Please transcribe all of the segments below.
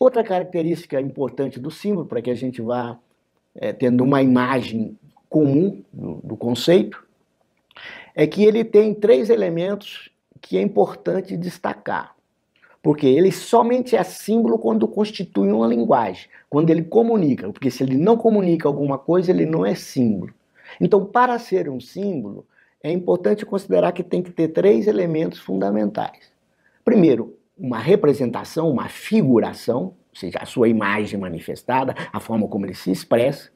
Outra característica importante do símbolo, para que a gente vá é, tendo uma imagem comum do, do conceito, é que ele tem três elementos que é importante destacar. Porque ele somente é símbolo quando constitui uma linguagem, quando ele comunica. Porque se ele não comunica alguma coisa, ele não é símbolo. Então, para ser um símbolo, é importante considerar que tem que ter três elementos fundamentais. Primeiro, uma representação, uma figuração, ou seja, a sua imagem manifestada, a forma como ele se expressa.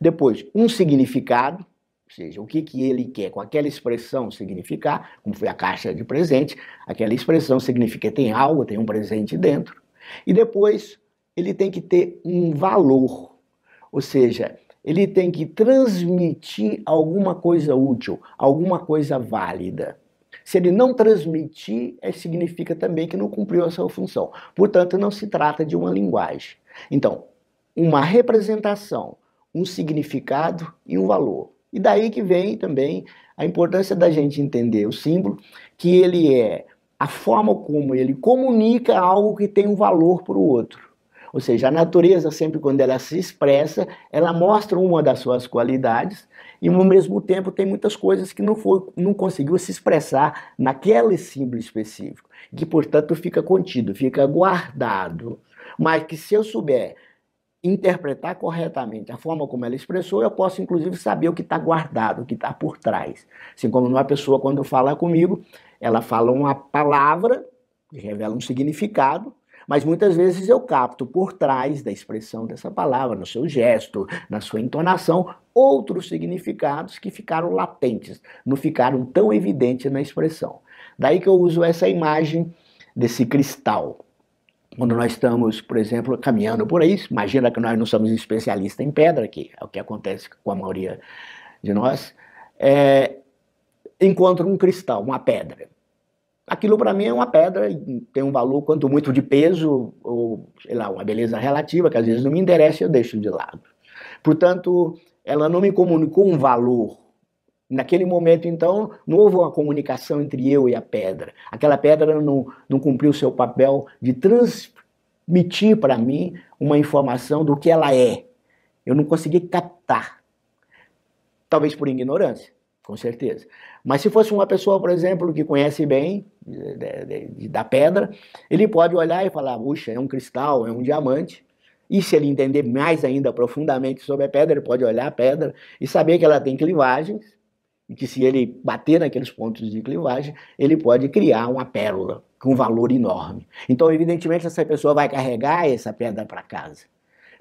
Depois, um significado, ou seja, o que, que ele quer com aquela expressão significar, como foi a caixa de presente, aquela expressão significa que tem algo, tem um presente dentro. E depois, ele tem que ter um valor, ou seja, ele tem que transmitir alguma coisa útil, alguma coisa válida. Se ele não transmitir, é, significa também que não cumpriu a sua função. Portanto, não se trata de uma linguagem. Então, uma representação, um significado e um valor. E daí que vem também a importância da gente entender o símbolo, que ele é a forma como ele comunica algo que tem um valor para o outro. Ou seja, a natureza sempre quando ela se expressa, ela mostra uma das suas qualidades e ao mesmo tempo tem muitas coisas que não foi, não conseguiu se expressar naquele símbolo específico, que portanto fica contido, fica guardado, mas que se eu souber interpretar corretamente a forma como ela expressou, eu posso inclusive saber o que está guardado, o que está por trás. Assim como uma pessoa quando fala comigo, ela fala uma palavra que revela um significado, mas muitas vezes eu capto por trás da expressão dessa palavra, no seu gesto, na sua entonação, outros significados que ficaram latentes, não ficaram tão evidentes na expressão. Daí que eu uso essa imagem desse cristal. Quando nós estamos, por exemplo, caminhando por aí, imagina que nós não somos especialistas em pedra, que é o que acontece com a maioria de nós, é, um cristal, uma pedra aquilo para mim é uma pedra, tem um valor quanto muito de peso, ou sei lá, uma beleza relativa, que às vezes não me interessa e eu deixo de lado. Portanto, ela não me comunicou um valor. Naquele momento, então, não houve uma comunicação entre eu e a pedra. Aquela pedra não, não cumpriu seu papel de transmitir para mim uma informação do que ela é. Eu não consegui captar. Talvez por ignorância com certeza. Mas se fosse uma pessoa, por exemplo, que conhece bem de, de, da pedra, ele pode olhar e falar, puxa, é um cristal, é um diamante. E se ele entender mais ainda profundamente sobre a pedra, ele pode olhar a pedra e saber que ela tem clivagens, e que se ele bater naqueles pontos de clivagem, ele pode criar uma pérola com um valor enorme. Então, evidentemente, essa pessoa vai carregar essa pedra para casa.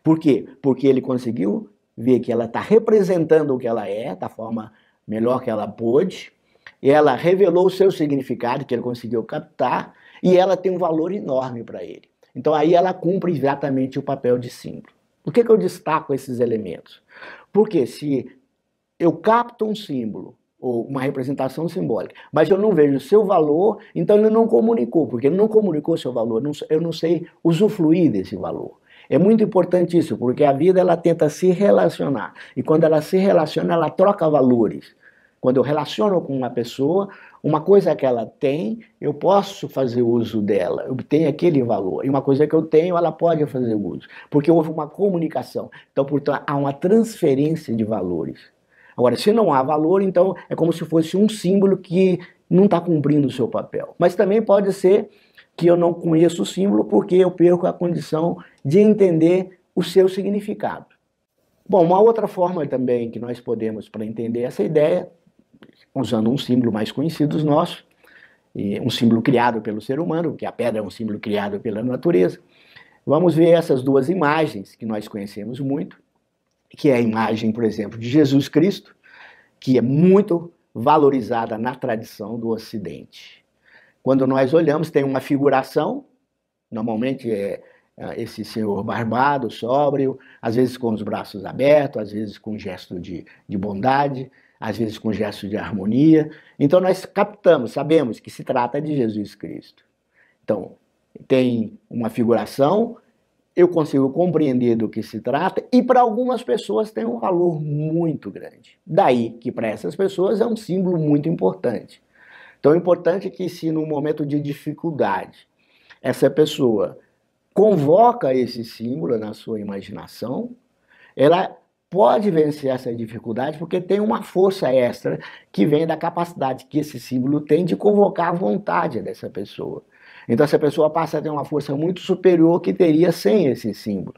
Por quê? Porque ele conseguiu ver que ela está representando o que ela é, da forma melhor que ela pôde. Ela revelou o seu significado, que ele conseguiu captar, e ela tem um valor enorme para ele. Então aí ela cumpre exatamente o papel de símbolo. Por que, que eu destaco esses elementos? Porque se eu capto um símbolo ou uma representação simbólica, mas eu não vejo o seu valor, então ele não comunicou, porque ele não comunicou seu valor, eu não sei usufruir desse valor. É muito importante isso, porque a vida ela tenta se relacionar, e quando ela se relaciona, ela troca valores. Quando eu relaciono com uma pessoa, uma coisa que ela tem, eu posso fazer uso dela, eu tenho aquele valor. E uma coisa que eu tenho, ela pode fazer uso, porque houve uma comunicação. Então, portanto, há uma transferência de valores. Agora, se não há valor, então é como se fosse um símbolo que não está cumprindo o seu papel. Mas também pode ser que eu não conheça o símbolo porque eu perco a condição de entender o seu significado. Bom, uma outra forma também que nós podemos para entender essa ideia usando um símbolo mais conhecido dos nossos, um símbolo criado pelo ser humano, que a pedra é um símbolo criado pela natureza. Vamos ver essas duas imagens que nós conhecemos muito, que é a imagem, por exemplo, de Jesus Cristo, que é muito valorizada na tradição do Ocidente. Quando nós olhamos, tem uma figuração, normalmente é, é esse senhor barbado, sóbrio, às vezes com os braços abertos, às vezes com um gesto de, de bondade, às vezes com gestos de harmonia. Então nós captamos, sabemos que se trata de Jesus Cristo. Então, tem uma figuração, eu consigo compreender do que se trata e para algumas pessoas tem um valor muito grande. Daí que para essas pessoas é um símbolo muito importante. Então importante que se no momento de dificuldade essa pessoa convoca esse símbolo na sua imaginação, ela pode vencer essa dificuldade porque tem uma força extra que vem da capacidade que esse símbolo tem de convocar a vontade dessa pessoa. Então essa pessoa passa a ter uma força muito superior que teria sem esse símbolo.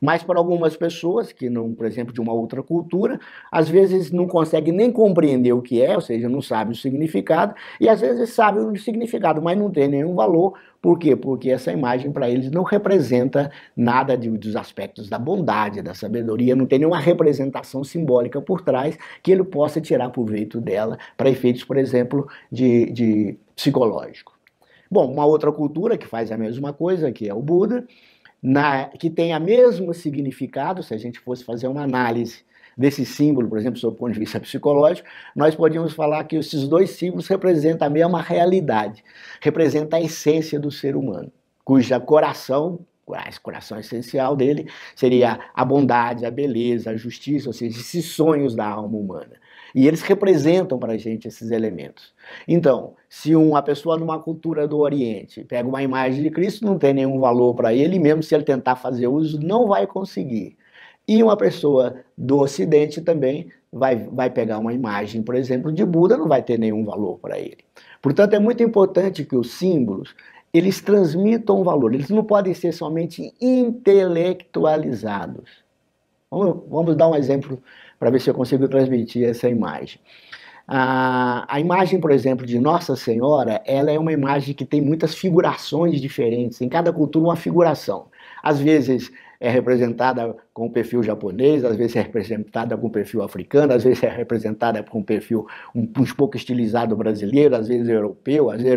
Mas para algumas pessoas que não, por exemplo, de uma outra cultura, às vezes não consegue nem compreender o que é, ou seja, não sabe o significado, e às vezes sabe o significado, mas não tem nenhum valor. Por quê? Porque essa imagem para eles não representa nada de, dos aspectos da bondade, da sabedoria, não tem nenhuma representação simbólica por trás que ele possa tirar proveito dela para efeitos, por exemplo, de, de psicológico. Bom, uma outra cultura que faz a mesma coisa, que é o Buda, na, que tem o mesmo significado, se a gente fosse fazer uma análise desse símbolo, por exemplo, sob o ponto de vista psicológico, nós podíamos falar que esses dois símbolos representam a mesma realidade, representam a essência do ser humano, cuja coração esse coração essencial dele seria a bondade, a beleza, a justiça, ou seja, esses sonhos da alma humana. E eles representam para a gente esses elementos. Então, se uma pessoa numa cultura do Oriente pega uma imagem de Cristo, não tem nenhum valor para ele, mesmo se ele tentar fazer uso, não vai conseguir. E uma pessoa do Ocidente também vai, vai pegar uma imagem, por exemplo, de Buda, não vai ter nenhum valor para ele. Portanto, é muito importante que os símbolos eles transmitam valor, eles não podem ser somente intelectualizados. Vamos, vamos dar um exemplo para ver se eu consigo transmitir essa imagem. A, a, imagem, por exemplo, de Nossa Senhora, ela é uma imagem que tem muitas figurações diferentes. Em cada cultura, uma figuração. Às vezes é representada com o perfil japonês, às vezes é representada com o perfil africano, às vezes é representada com o perfil um, um pouco estilizado brasileiro, às vezes europeu, às vezes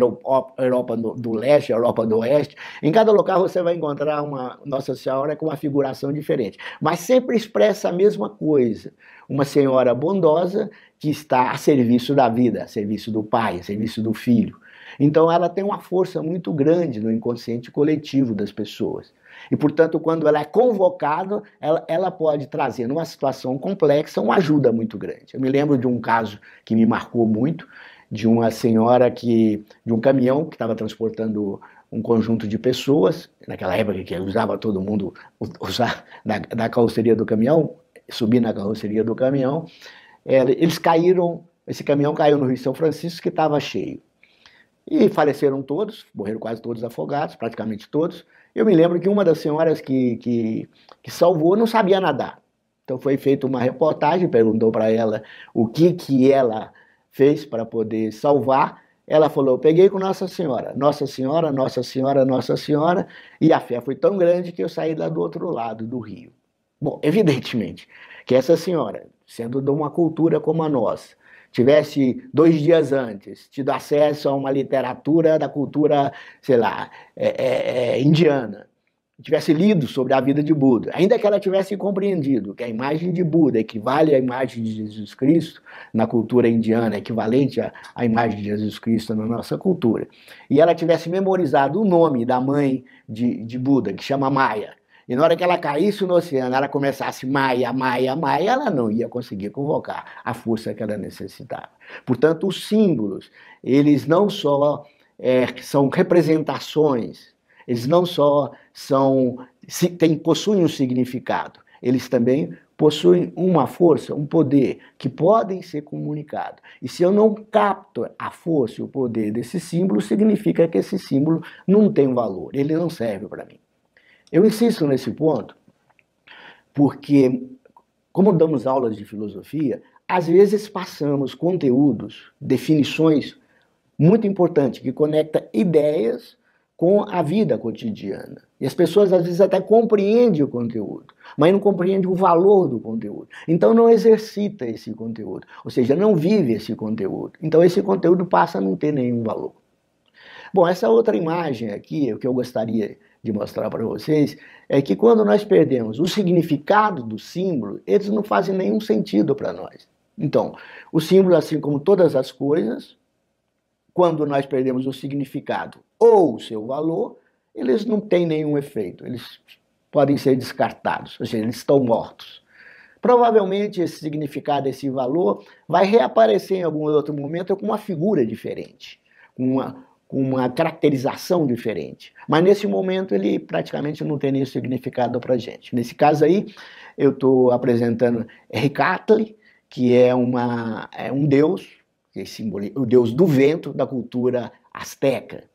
Europa do, do leste, Europa do oeste. Em cada local você vai encontrar uma Nossa Senhora com uma figuração diferente, mas sempre expressa a mesma coisa. Uma senhora bondosa que está a serviço da vida, a serviço do pai, a serviço do filho. Então ela tem uma força muito grande no inconsciente coletivo das pessoas. E, portanto, quando ela é convocada, ela, ela pode trazer, numa situação complexa, uma ajuda muito grande. Eu me lembro de um caso que me marcou muito, de uma senhora que, de um caminhão que estava transportando um conjunto de pessoas, naquela época que usava todo mundo usar da, da carroceria do caminhão, subir na carroceria do caminhão, eles caíram, esse caminhão caiu no Rio São Francisco que estava cheio. E faleceram todos, morreram quase todos afogados, praticamente todos, eu me lembro que uma das senhoras que, que, que salvou não sabia nadar. Então foi feita uma reportagem, perguntou para ela o que, que ela fez para poder salvar. Ela falou: peguei com Nossa Senhora, Nossa Senhora, Nossa Senhora, Nossa Senhora, e a fé foi tão grande que eu saí lá do outro lado do rio. Bom, evidentemente que essa senhora, sendo de uma cultura como a nossa, tivesse dois dias antes tido acesso a uma literatura da cultura, sei lá, é, é, é, indiana, tivesse lido sobre a vida de Buda, ainda que ela tivesse compreendido que a imagem de Buda equivale à imagem de Jesus Cristo na cultura indiana, equivalente à, imagem de Jesus Cristo na nossa cultura, e ela tivesse memorizado o nome da mãe de, de Buda, que chama Maia, e na hora que ela caísse no oceano, ela começasse maia, maia, maia, ela não ia conseguir convocar a força que ela necessitava. Portanto, os símbolos, eles não só é, são representações, eles não só são, tem, possuem um significado, eles também possuem uma força, um poder, que podem ser comunicados. E se eu não capto a força e o poder desse símbolo, significa que esse símbolo não tem valor, ele não serve para mim. Eu insisto nesse ponto, porque, como damos aulas de filosofia, às vezes passamos conteúdos, definições muito importantes que conecta ideias com a vida cotidiana. E as pessoas às vezes até compreendem o conteúdo, mas não compreendem o valor do conteúdo. Então não exercita esse conteúdo, ou seja, não vive esse conteúdo. Então esse conteúdo passa a não ter nenhum valor. Bom, essa outra imagem aqui, o que eu gostaria de mostrar para vocês é que quando nós perdemos o significado do símbolo, eles não fazem nenhum sentido para nós. Então, o símbolo, assim como todas as coisas, quando nós perdemos o significado ou o seu valor, eles não têm nenhum efeito, eles podem ser descartados, ou seja, eles estão mortos. Provavelmente esse significado, esse valor, vai reaparecer em algum outro momento com uma figura diferente, com uma, com uma caracterização diferente. Mas nesse momento ele praticamente não tem nenhum significado para gente. Nesse caso aí, eu estou apresentando Ricatli, que é, uma, é um deus, que simboliza, o deus do vento da cultura asteca.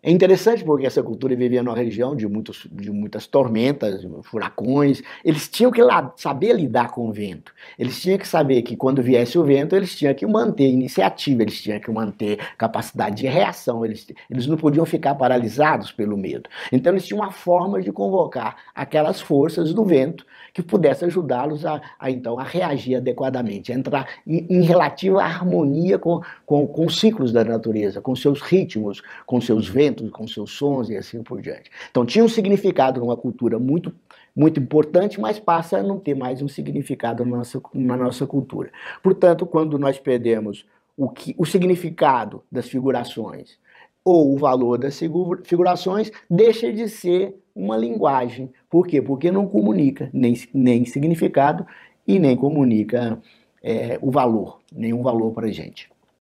É interessante porque essa cultura vivia numa região de, muitos, de muitas tormentas, furacões. Eles tinham que saber lidar com o vento. Eles tinham que saber que quando viesse o vento, eles tinham que manter iniciativa, eles tinham que manter capacidade de reação. Eles, eles não podiam ficar paralisados pelo medo. Então eles tinham uma forma de convocar aquelas forças do vento que pudesse ajudá-los a, a, então a reagir adequadamente, a entrar em, em relativa harmonia com, com, com os ciclos da natureza, com seus ritmos, com seus ventos com seus sons e assim por diante. Então tinha um significado numa cultura muito muito importante, mas passa a não ter mais um significado na nossa, na nossa cultura. Portanto, quando nós perdemos o, que, o significado das figurações ou o valor das figurações, deixa de ser uma linguagem. Por quê? Porque não comunica nem, nem significado e nem comunica é, o valor, nenhum valor para a gente.